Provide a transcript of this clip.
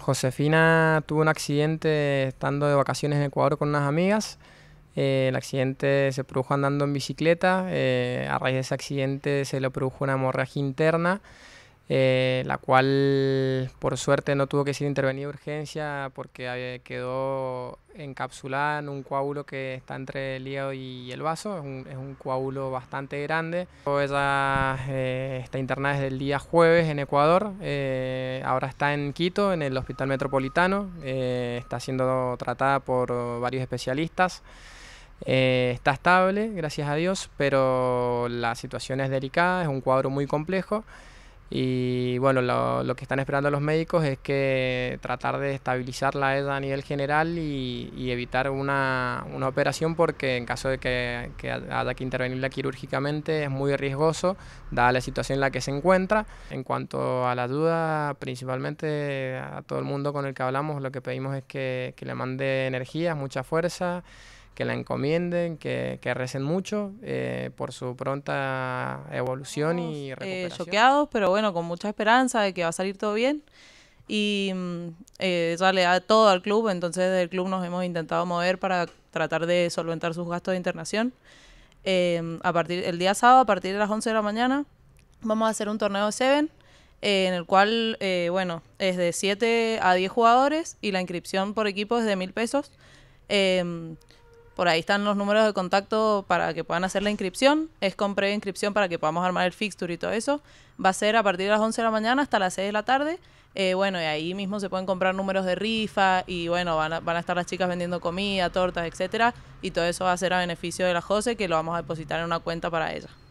Josefina tuvo un accidente estando de vacaciones en Ecuador con unas amigas. Eh, el accidente se produjo andando en bicicleta. Eh, a raíz de ese accidente se le produjo una hemorragia interna, eh, la cual por suerte no tuvo que ser intervenida de urgencia porque quedó encapsulada en un coágulo que está entre el hígado y el vaso, es un, coágulo bastante grande. Ella eh, está internada desde el día jueves en Ecuador, eh, ahora está en Quito, en el Hospital Metropolitano, eh, está siendo tratada por varios especialistas. está estable, gracias a Dios, pero la situación es delicada, es un cuadro muy complejo. Y bueno, lo, que están esperando los médicos es que tratar de estabilizarla la ella a nivel general y, evitar una, operación porque en caso de que, que, haya que intervenirla quirúrgicamente es muy riesgoso, dada la situación en la que se encuentra. En cuanto a la duda principalmente a todo el mundo con el que hablamos, lo que pedimos es que, que le mande energía, mucha fuerza que la encomienden, que, recen mucho eh, por su pronta evolución y eh, recuperación. Choqueados, pero bueno, con mucha esperanza de que va a salir todo bien. Y mm, eh, eso le da todo al club, entonces desde el club nos hemos intentado mover para tratar de solventar sus gastos de internación. Em, a partir el día sábado a partir de las 11 de la mañana vamos a hacer un torneo de Seven en el cual bueno es de 7 a 10 jugadores y la inscripción por equipo es de mil pesos em, por ahí están los números de contacto para que puedan hacer la inscripción. Es con previa inscripción para que podamos armar el fixture y todo eso. Va a ser a partir de las 11 de la mañana hasta las 6 de la tarde. Eh, bueno, y ahí mismo se pueden comprar números de rifa y bueno, van a, van a estar las chicas vendiendo comida, tortas, etcétera. Y todo eso va a ser a beneficio de la Jose, que lo vamos a depositar en una cuenta para ella.